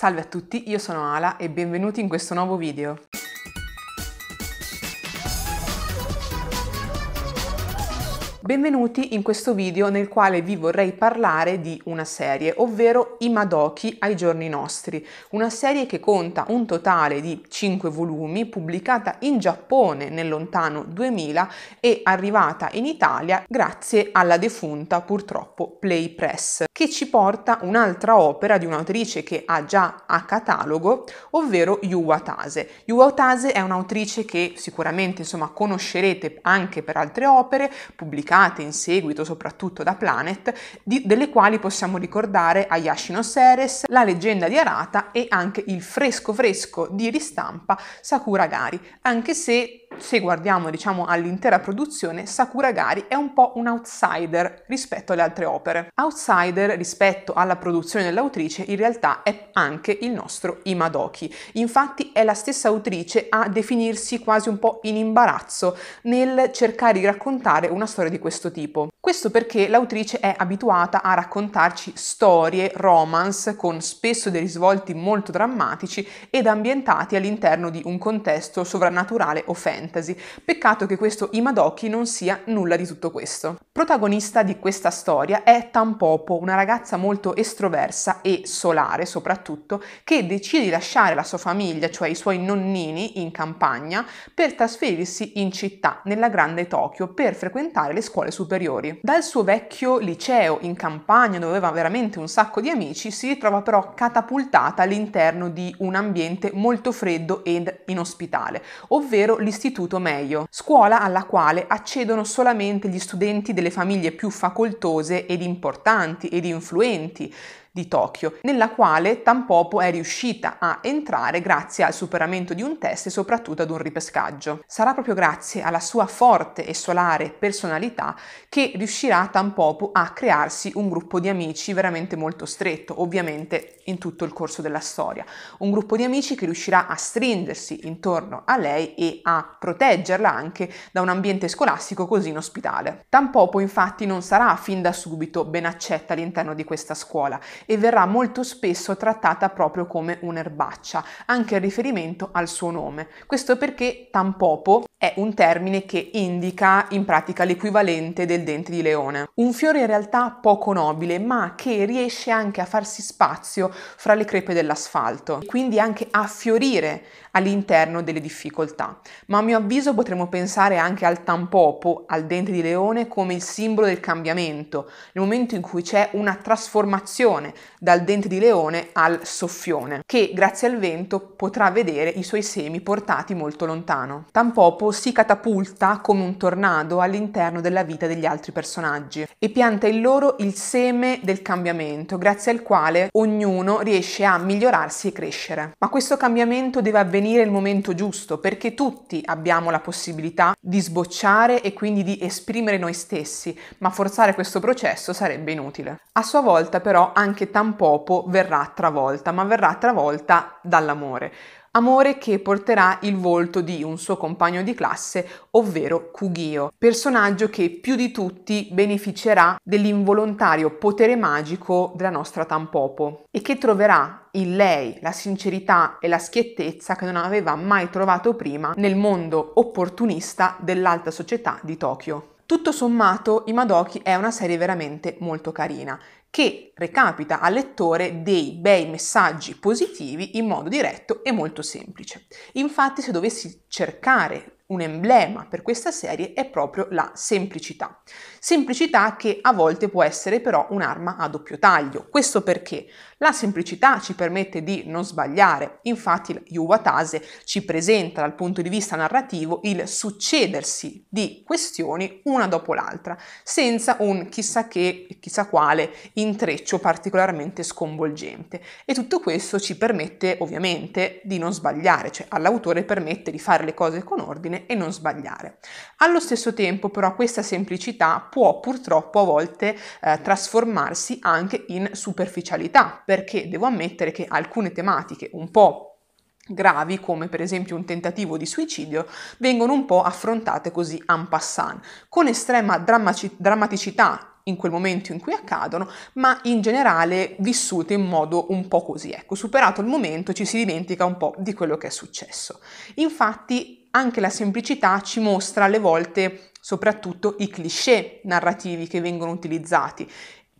Salve a tutti, io sono Ala e benvenuti in questo nuovo video. Benvenuti in questo video nel quale vi vorrei parlare di una serie, ovvero i Madoki ai giorni nostri, una serie che conta un totale di 5 volumi, pubblicata in Giappone nel lontano 2000 e arrivata in Italia grazie alla defunta purtroppo Play Press, che ci porta un'altra opera di un'autrice che ha già a catalogo, ovvero Yu Watase. Yu Watase è un'autrice che sicuramente insomma conoscerete anche per altre opere pubblicate realizzate in seguito soprattutto da Planet, di, delle quali possiamo ricordare Ayashino Seres, La leggenda di Arata e anche il fresco fresco di ristampa Sakura Gari, anche se se guardiamo diciamo, all'intera produzione, Sakura Gari è un po' un outsider rispetto alle altre opere. Outsider rispetto alla produzione dell'autrice in realtà è anche il nostro Imadoki. Infatti è la stessa autrice a definirsi quasi un po' in imbarazzo nel cercare di raccontare una storia di questo tipo. Questo perché l'autrice è abituata a raccontarci storie, romance, con spesso dei risvolti molto drammatici ed ambientati all'interno di un contesto sovrannaturale o fantasy. Peccato che questo Imadoki non sia nulla di tutto questo. Protagonista di questa storia è Tampopo, una ragazza molto estroversa e solare soprattutto, che decide di lasciare la sua famiglia, cioè i suoi nonnini, in campagna per trasferirsi in città, nella grande Tokyo, per frequentare le scuole superiori. Dal suo vecchio liceo in campagna, dove aveva veramente un sacco di amici, si ritrova però catapultata all'interno di un ambiente molto freddo ed inospitale, ovvero l'Istituto Meio, scuola alla quale accedono solamente gli studenti delle famiglie più facoltose ed importanti ed influenti, di Tokyo, nella quale Tampopo è riuscita a entrare grazie al superamento di un test e soprattutto ad un ripescaggio. Sarà proprio grazie alla sua forte e solare personalità che riuscirà Tampopo a crearsi un gruppo di amici veramente molto stretto, ovviamente in tutto il corso della storia. Un gruppo di amici che riuscirà a stringersi intorno a lei e a proteggerla anche da un ambiente scolastico così inospitale. Tampopo infatti non sarà fin da subito ben accetta all'interno di questa scuola e verrà molto spesso trattata proprio come un'erbaccia, anche in riferimento al suo nome. Questo perché Tampopo è un termine che indica in pratica l'equivalente del dente di leone. Un fiore in realtà poco nobile, ma che riesce anche a farsi spazio fra le crepe dell'asfalto, e quindi anche a fiorire all'interno delle difficoltà. Ma a mio avviso potremmo pensare anche al tampopo, al dente di leone, come il simbolo del cambiamento, nel momento in cui c'è una trasformazione dal dente di leone al soffione, che grazie al vento potrà vedere i suoi semi portati molto lontano. Tampopo si catapulta come un tornado all'interno della vita degli altri personaggi e pianta in loro il seme del cambiamento, grazie al quale ognuno riesce a migliorarsi e crescere. Ma questo cambiamento deve avvenire al momento giusto, perché tutti abbiamo la possibilità di sbocciare e quindi di esprimere noi stessi, ma forzare questo processo sarebbe inutile. A sua volta però anche Tampopo verrà travolta, ma verrà travolta dall'amore amore che porterà il volto di un suo compagno di classe, ovvero Kugio, personaggio che più di tutti beneficerà dell'involontario potere magico della nostra Tampopo e che troverà in lei la sincerità e la schiettezza che non aveva mai trovato prima nel mondo opportunista dell'alta società di Tokyo. Tutto sommato, I Madoki è una serie veramente molto carina, che recapita al lettore dei bei messaggi positivi in modo diretto e molto semplice. Infatti, se dovessi cercare un emblema per questa serie è proprio la semplicità. Semplicità che a volte può essere però un'arma a doppio taglio. Questo perché la semplicità ci permette di non sbagliare. Infatti Yuwatase ci presenta dal punto di vista narrativo il succedersi di questioni una dopo l'altra, senza un chissà che e chissà quale intreccio particolarmente sconvolgente. E tutto questo ci permette ovviamente di non sbagliare, cioè all'autore permette di fare le cose con ordine bene e non sbagliare. Allo stesso tempo però questa semplicità può purtroppo a volte eh, trasformarsi anche in superficialità perché devo ammettere che alcune tematiche un po' gravi come per esempio un tentativo di suicidio vengono un po' affrontate così en passant, con estrema drammaci- drammaticità in quel momento in cui accadono, ma in generale vissute in modo un po' così. Ecco, superato il momento ci si dimentica un po' di quello che è successo. Infatti anche la semplicità ci mostra alle volte soprattutto i cliché narrativi che vengono utilizzati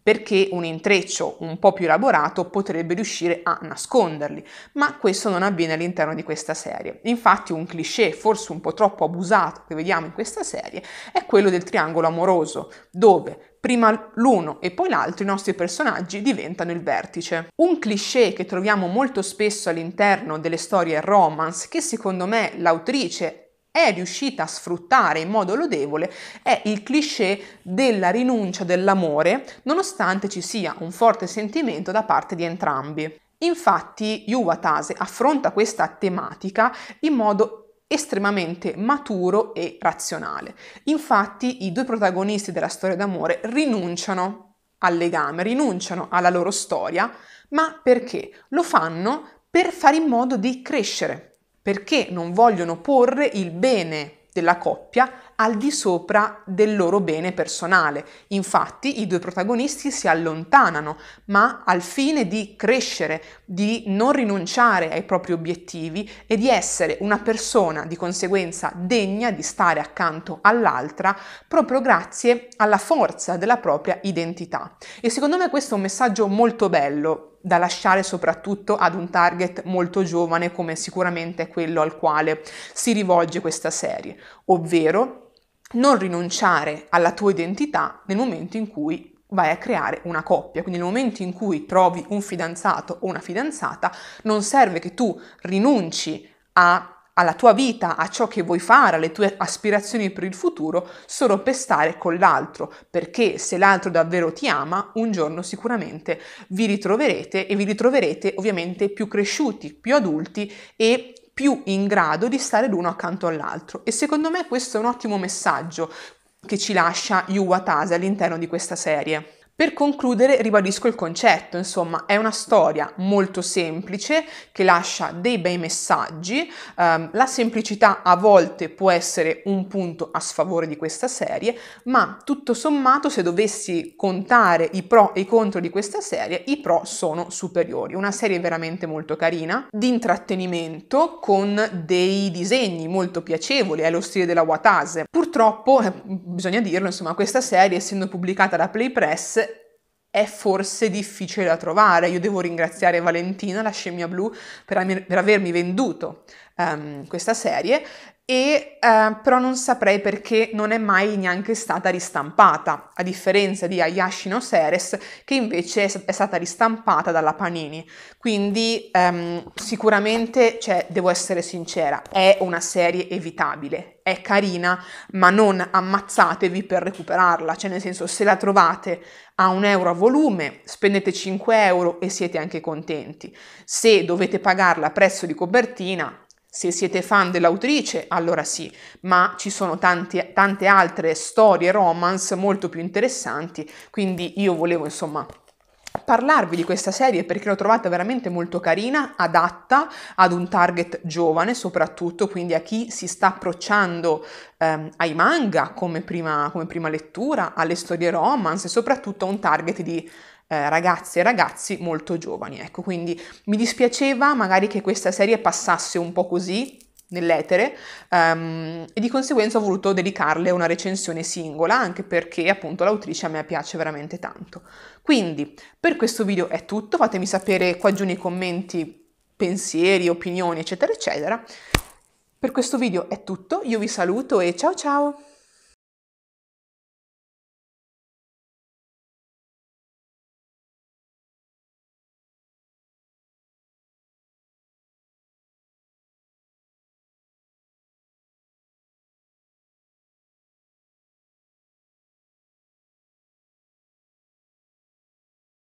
perché un intreccio un po' più elaborato potrebbe riuscire a nasconderli, ma questo non avviene all'interno di questa serie. Infatti un cliché forse un po' troppo abusato che vediamo in questa serie è quello del triangolo amoroso, dove prima l'uno e poi l'altro i nostri personaggi diventano il vertice. Un cliché che troviamo molto spesso all'interno delle storie romance che secondo me l'autrice è riuscita a sfruttare in modo lodevole è il cliché della rinuncia dell'amore, nonostante ci sia un forte sentimento da parte di entrambi. Infatti, Yuwatase affronta questa tematica in modo estremamente maturo e razionale. Infatti, i due protagonisti della storia d'amore rinunciano al legame, rinunciano alla loro storia, ma perché? Lo fanno per fare in modo di crescere, perché non vogliono porre il bene della coppia al di sopra del loro bene personale. Infatti i due protagonisti si allontanano, ma al fine di crescere, di non rinunciare ai propri obiettivi e di essere una persona di conseguenza degna di stare accanto all'altra, proprio grazie alla forza della propria identità. E secondo me questo è un messaggio molto bello da lasciare soprattutto ad un target molto giovane come sicuramente è quello al quale si rivolge questa serie, ovvero non rinunciare alla tua identità nel momento in cui vai a creare una coppia. Quindi nel momento in cui trovi un fidanzato o una fidanzata, non serve che tu rinunci a alla tua vita, a ciò che vuoi fare, alle tue aspirazioni per il futuro, solo per stare con l'altro, perché se l'altro davvero ti ama, un giorno sicuramente vi ritroverete e vi ritroverete ovviamente più cresciuti, più adulti e più in grado di stare l'uno accanto all'altro. E secondo me questo è un ottimo messaggio che ci lascia Yuwatase all'interno di questa serie. Per concludere ribadisco il concetto, insomma è una storia molto semplice che lascia dei bei messaggi, um, la semplicità a volte può essere un punto a sfavore di questa serie, ma tutto sommato se dovessi contare i pro e i contro di questa serie, i pro sono superiori. Una serie veramente molto carina, di intrattenimento, con dei disegni molto piacevoli, è lo stile della Watase. Purtroppo, eh, bisogna dirlo, insomma questa serie essendo pubblicata da Play Press è forse difficile da trovare. Io devo ringraziare Valentina, la scimmia blu, per, am- per avermi venduto um, questa serie e eh, però non saprei perché non è mai neanche stata ristampata, a differenza di Ayashi no Seres che invece è stata ristampata dalla Panini. Quindi ehm, sicuramente, cioè, devo essere sincera, è una serie evitabile, è carina, ma non ammazzatevi per recuperarla, cioè nel senso se la trovate a un euro a volume spendete 5 euro e siete anche contenti. Se dovete pagarla a prezzo di copertina, se siete fan dell'autrice, allora sì, ma ci sono tante, tante altre storie, romance molto più interessanti, quindi io volevo insomma parlarvi di questa serie perché l'ho trovata veramente molto carina, adatta ad un target giovane soprattutto, quindi a chi si sta approcciando ehm, ai manga come prima, come prima lettura, alle storie romance e soprattutto a un target di eh, ragazze e ragazzi molto giovani. Ecco, quindi mi dispiaceva magari che questa serie passasse un po' così nell'etere um, e di conseguenza ho voluto dedicarle una recensione singola anche perché appunto l'autrice a me piace veramente tanto. Quindi per questo video è tutto, fatemi sapere qua giù nei commenti pensieri, opinioni eccetera eccetera. Per questo video è tutto, io vi saluto e ciao ciao!